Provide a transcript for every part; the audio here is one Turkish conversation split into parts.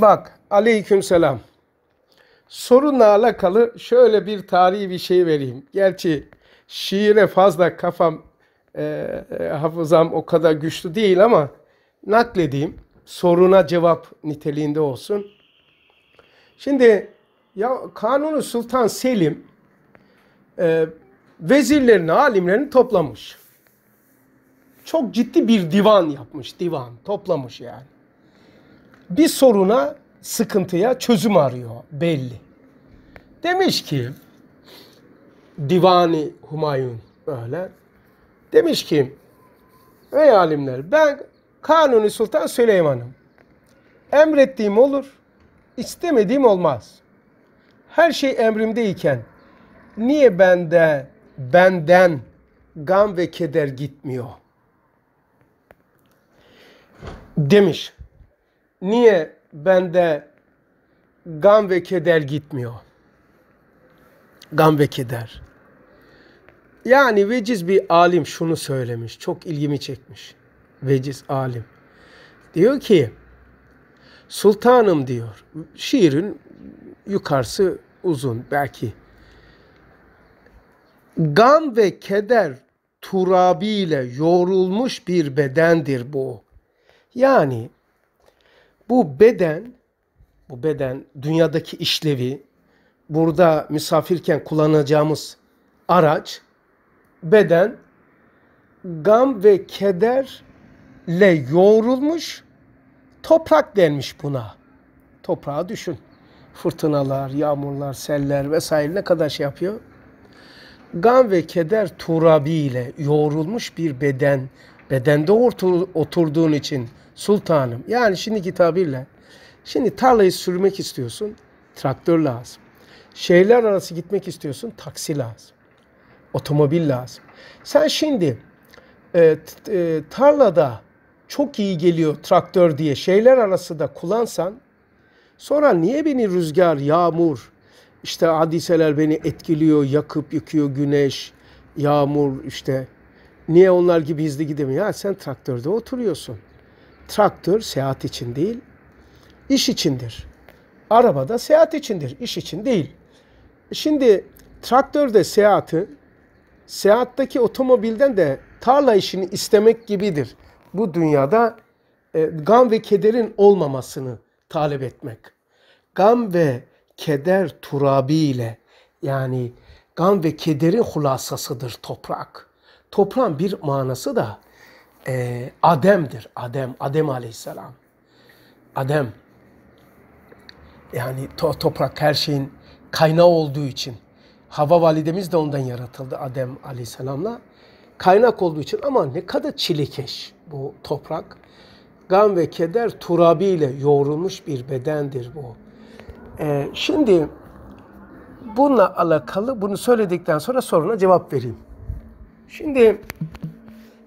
Bak aleyküm selam. Sorunla alakalı şöyle bir tarihi bir şey vereyim. Gerçi şiire fazla kafam, e, e, hafızam o kadar güçlü değil ama nakledeyim. Soruna cevap niteliğinde olsun. Şimdi ya Kanuni Sultan Selim e, vezirlerini, alimlerini toplamış. Çok ciddi bir divan yapmış, divan toplamış yani bir soruna, sıkıntıya çözüm arıyor belli. Demiş ki Divani Humayun öyle. Demiş ki ey alimler ben Kanuni Sultan Süleyman'ım. Emrettiğim olur, istemediğim olmaz. Her şey emrimdeyken niye bende benden gam ve keder gitmiyor? Demiş niye bende gam ve keder gitmiyor? Gam ve keder. Yani veciz bir alim şunu söylemiş. Çok ilgimi çekmiş. Veciz alim. Diyor ki Sultanım diyor. Şiirin yukarısı uzun belki. Gam ve keder turabiyle yoğrulmuş bir bedendir bu. Yani bu beden, bu beden dünyadaki işlevi, burada misafirken kullanacağımız araç, beden gam ve kederle yoğrulmuş toprak denmiş buna. Toprağı düşün. Fırtınalar, yağmurlar, seller vesaire ne kadar şey yapıyor? Gam ve keder turabi ile yoğrulmuş bir beden bedende oturduğun için sultanım. Yani şimdiki tabirle şimdi tarlayı sürmek istiyorsun traktör lazım. Şehirler arası gitmek istiyorsun taksi lazım. Otomobil lazım. Sen şimdi e, e, tarlada çok iyi geliyor traktör diye şehirler arası da kullansan sonra niye beni rüzgar, yağmur, işte hadiseler beni etkiliyor, yakıp yıkıyor güneş, yağmur işte Niye onlar gibi hızlı gidemiyor? Ya sen traktörde oturuyorsun. Traktör seyahat için değil, iş içindir. Araba da seyahat içindir, iş için değil. Şimdi traktörde seyahati, seyahattaki otomobilden de tarla işini istemek gibidir. Bu dünyada e, gam ve kederin olmamasını talep etmek. Gam ve keder turabiyle yani gam ve kederin hulasasıdır toprak.'' toprağın bir manası da e, Adem'dir. Adem, Adem aleyhisselam. Adem. Yani to toprak her şeyin kaynağı olduğu için. Hava validemiz de ondan yaratıldı Adem aleyhisselamla. Kaynak olduğu için ama ne kadar çilekeş bu toprak. Gam ve keder turabiyle yoğrulmuş bir bedendir bu. Ee, şimdi bununla alakalı bunu söyledikten sonra soruna cevap vereyim. Şimdi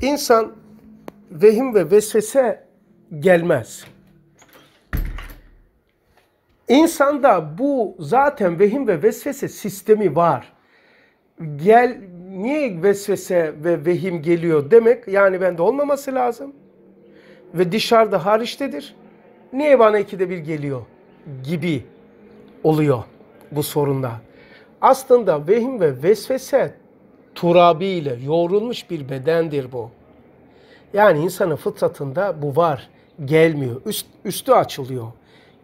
insan vehim ve vesvese gelmez. İnsanda bu zaten vehim ve vesvese sistemi var. Gel niye vesvese ve vehim geliyor demek yani bende olmaması lazım ve dışarıda hariçtedir. Niye bana ikide bir geliyor gibi oluyor bu sorunda. Aslında vehim ve vesvese turabi ile yoğrulmuş bir bedendir bu. Yani insanın fıtratında bu var, gelmiyor. Üst, üstü açılıyor.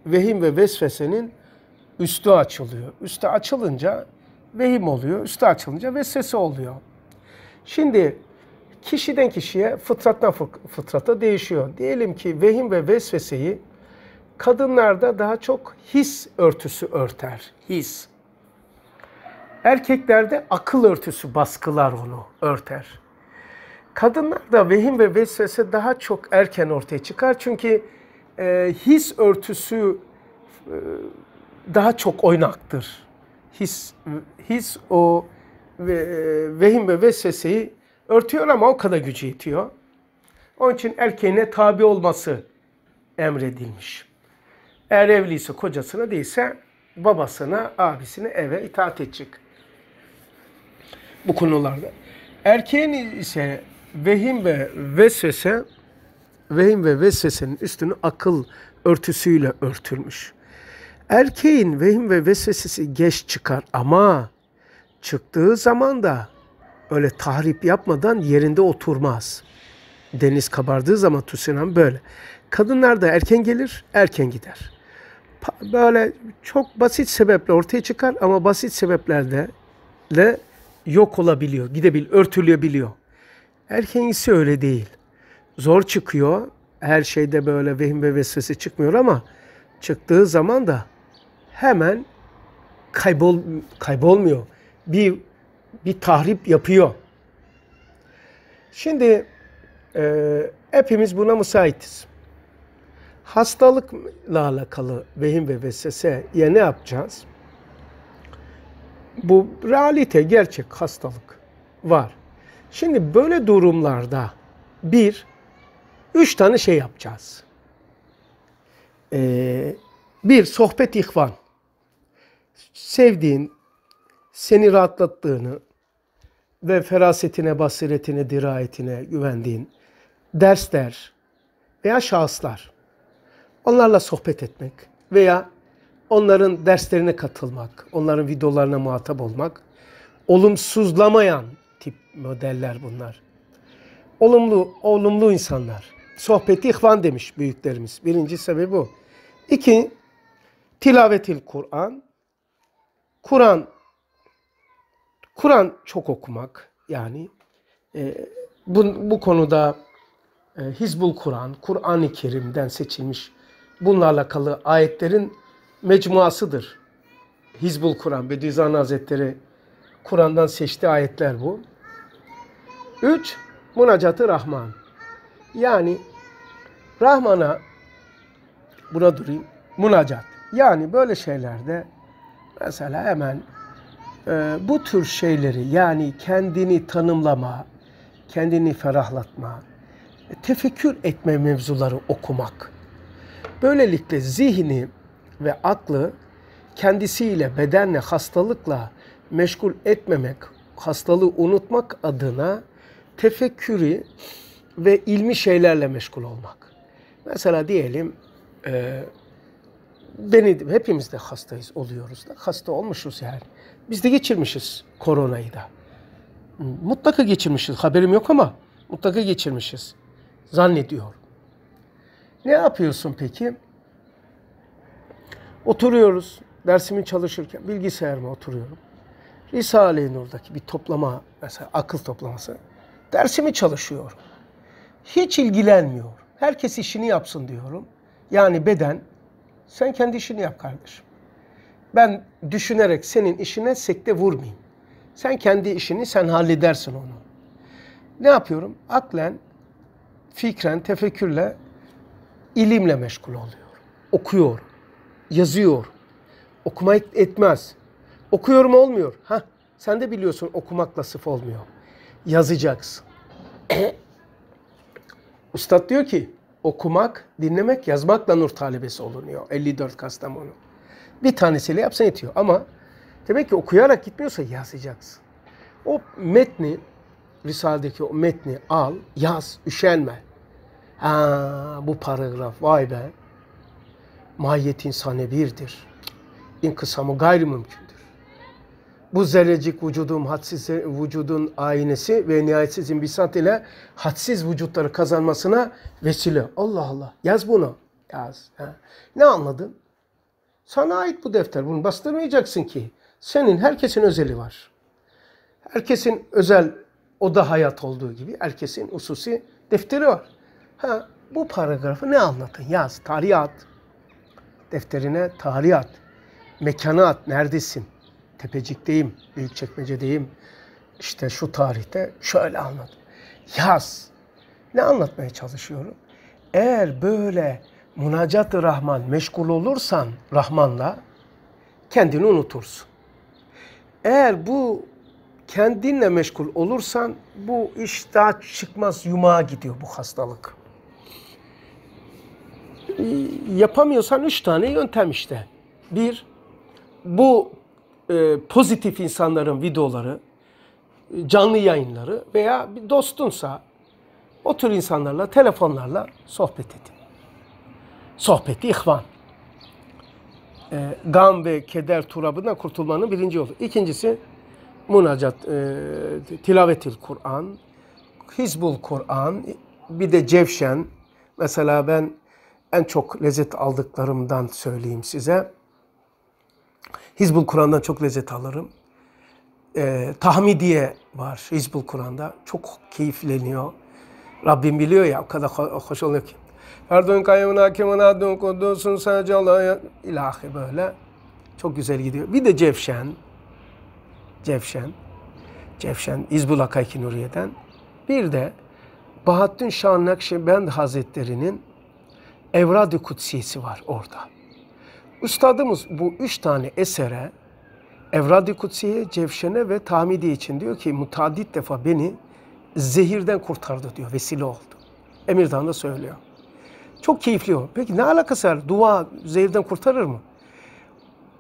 Vehim ve vesvesenin üstü açılıyor. Üstü açılınca vehim oluyor, üstü açılınca vesvese oluyor. Şimdi kişiden kişiye fıtrattan fıtrata değişiyor. Diyelim ki vehim ve vesveseyi kadınlarda daha çok his örtüsü örter. His. Erkeklerde akıl örtüsü baskılar onu örter. Kadınlarda vehim ve vesvese daha çok erken ortaya çıkar. Çünkü e, his örtüsü e, daha çok oynaktır. His, his o ve, e, vehim ve vesveseyi örtüyor ama o kadar gücü yetiyor. Onun için erkeğine tabi olması emredilmiş. Eğer evliyse kocasına değilse babasına, abisine eve itaat edecek bu konularda. Erkeğin ise vehim ve vesvese vehim ve vesvesenin üstünü akıl örtüsüyle örtülmüş. Erkeğin vehim ve vesvesesi geç çıkar ama çıktığı zaman da öyle tahrip yapmadan yerinde oturmaz. Deniz kabardığı zaman tsunami böyle. Kadınlar da erken gelir, erken gider. Böyle çok basit sebeple ortaya çıkar ama basit sebeplerde de yok olabiliyor, gidebil, örtülebiliyor. Erkeğin ise öyle değil. Zor çıkıyor. Her şeyde böyle vehim ve vesvese çıkmıyor ama çıktığı zaman da hemen kaybol kaybolmuyor. Bir bir tahrip yapıyor. Şimdi e, hepimiz buna müsaitiz. Hastalıkla alakalı vehim ve vesvese ya ne yapacağız? Bu realite, gerçek hastalık var. Şimdi böyle durumlarda bir, üç tane şey yapacağız. Ee, bir, sohbet ihvan. Sevdiğin, seni rahatlattığını ve ferasetine, basiretine, dirayetine güvendiğin dersler veya şahıslar. Onlarla sohbet etmek veya onların derslerine katılmak, onların videolarına muhatap olmak. Olumsuzlamayan tip modeller bunlar. Olumlu, olumlu insanlar. Sohbeti ihvan demiş büyüklerimiz. Birinci sebebi bu. İki, tilavetil Kur'an. Kur'an, Kur'an çok okumak yani. E, bu, bu konuda e, Hizbul Kur'an, Kur'an-ı Kerim'den seçilmiş bunlarla alakalı ayetlerin mecmuasıdır. Hizbul Kur'an, Bediüzzaman Hazretleri Kur'an'dan seçtiği ayetler bu. Üç, Munacatı Rahman. Yani Rahman'a, buna durayım, munacat. Yani böyle şeylerde mesela hemen e, bu tür şeyleri yani kendini tanımlama, kendini ferahlatma, tefekkür etme mevzuları okumak. Böylelikle zihni ve aklı kendisiyle, bedenle, hastalıkla meşgul etmemek, hastalığı unutmak adına tefekkürü ve ilmi şeylerle meşgul olmak. Mesela diyelim e, beni hepimiz de hastayız oluyoruz da hasta olmuşuz yani. Biz de geçirmişiz koronayı da. Mutlaka geçirmişiz. Haberim yok ama mutlaka geçirmişiz. Zannediyor. Ne yapıyorsun peki? Oturuyoruz dersimi çalışırken bilgisayarıma oturuyorum. Risale-i Nur'daki bir toplama mesela akıl toplaması. Dersimi çalışıyorum. Hiç ilgilenmiyor. Herkes işini yapsın diyorum. Yani beden sen kendi işini yap kardeşim. Ben düşünerek senin işine sekte vurmayayım. Sen kendi işini sen halledersin onu. Ne yapıyorum? Aklen, fikren, tefekkürle, ilimle meşgul oluyorum. Okuyorum yazıyor. Okuma etmez. Okuyorum olmuyor. Ha, sen de biliyorsun okumakla sıf olmuyor. Yazacaksın. Ustad diyor ki okumak, dinlemek, yazmakla nur talebesi olunuyor. 54 Kastamonu. Bir tanesiyle yapsan yetiyor ama demek ki okuyarak gitmiyorsa yazacaksın. O metni, Risale'deki o metni al, yaz, üşenme. Ha, bu paragraf, vay be mahiyet insane birdir. İnkısamı mümkündür. Bu zerrecik vücudum hadsiz vücudun aynesi ve nihayetsiz imbisat ile hadsiz vücutları kazanmasına vesile. Allah Allah. Yaz bunu. Yaz. Ha. Ne anladın? Sana ait bu defter. Bunu bastırmayacaksın ki. Senin herkesin özeli var. Herkesin özel oda hayat olduğu gibi herkesin ususi defteri var. Ha, bu paragrafı ne anlatın? Yaz, tarih at defterine tarih at, mekana at, neredesin? Tepecikteyim, Büyükçekmece'deyim. İşte şu tarihte şöyle anlat. Yaz. Ne anlatmaya çalışıyorum? Eğer böyle münacat-ı Rahman meşgul olursan Rahman'la kendini unutursun. Eğer bu kendinle meşgul olursan bu iş daha çıkmaz yumağa gidiyor bu hastalık yapamıyorsan üç tane yöntem işte. Bir, bu e, pozitif insanların videoları, canlı yayınları veya bir dostunsa o tür insanlarla, telefonlarla sohbet edin. Sohbeti ihvan. E, gam ve keder turabından kurtulmanın birinci yolu. İkincisi, münacat, e, tilavetül Kur'an, Hizbul Kur'an, bir de cevşen. Mesela ben en çok lezzet aldıklarımdan söyleyeyim size. Hizbul Kur'an'dan çok lezzet alırım. Ee, tahmidiye var Hizbul Kur'an'da. Çok keyifleniyor. Rabbim biliyor ya o kadar hoş oluyor ki. Ferdun kayyumun hakimun adun kudusun sacalaya ilahi böyle. Çok güzel gidiyor. Bir de Cevşen. Cevşen. Cevşen İzbul Hakayki Nuriye'den. Bir de Bahattin Şah Nakşibend Hazretleri'nin Evrad-ı Kutsiyesi var orada. Üstadımız bu üç tane esere Evrad-ı Kutsiye, Cevşen'e ve Tamidi için diyor ki mutadit defa beni zehirden kurtardı diyor, vesile oldu. Emirdağ'ın da söylüyor. Çok keyifli o. Peki ne alakası var? Dua zehirden kurtarır mı?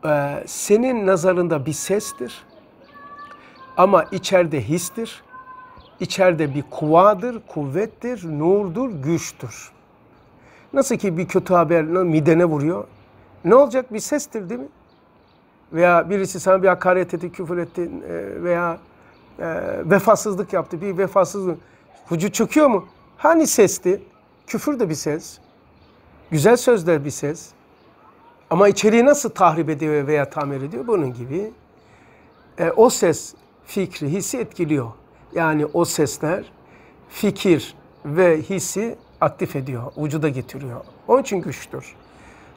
Ee, senin nazarında bir sestir ama içeride histir. İçeride bir kuvadır, kuvvettir, nurdur, güçtür. Nasıl ki bir kötü haber midene vuruyor. Ne olacak? Bir sestir değil mi? Veya birisi sana bir hakaret etti, küfür etti e, veya e, vefasızlık yaptı. Bir vefasızlık. Vücut çöküyor mu? Hani sesti? Küfür de bir ses. Güzel sözler bir ses. Ama içeriği nasıl tahrip ediyor veya tamir ediyor? Bunun gibi. E, o ses fikri, hissi etkiliyor. Yani o sesler fikir ve hissi aktif ediyor, vücuda getiriyor. Onun için güçtür.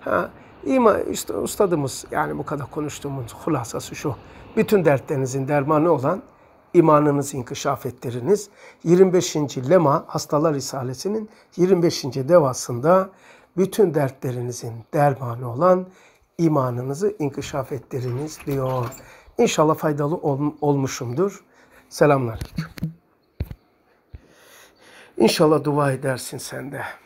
Ha, ima, işte ustadımız yani bu kadar konuştuğumuz hulasası şu. Bütün dertlerinizin dermanı olan imanınız inkişaf ettiriniz. 25. Lema Hastalar Risalesi'nin 25. devasında bütün dertlerinizin dermanı olan imanınızı inkişaf ettiriniz diyor. İnşallah faydalı ol, olmuşumdur. Selamlar. İnşallah dua edersin sen de.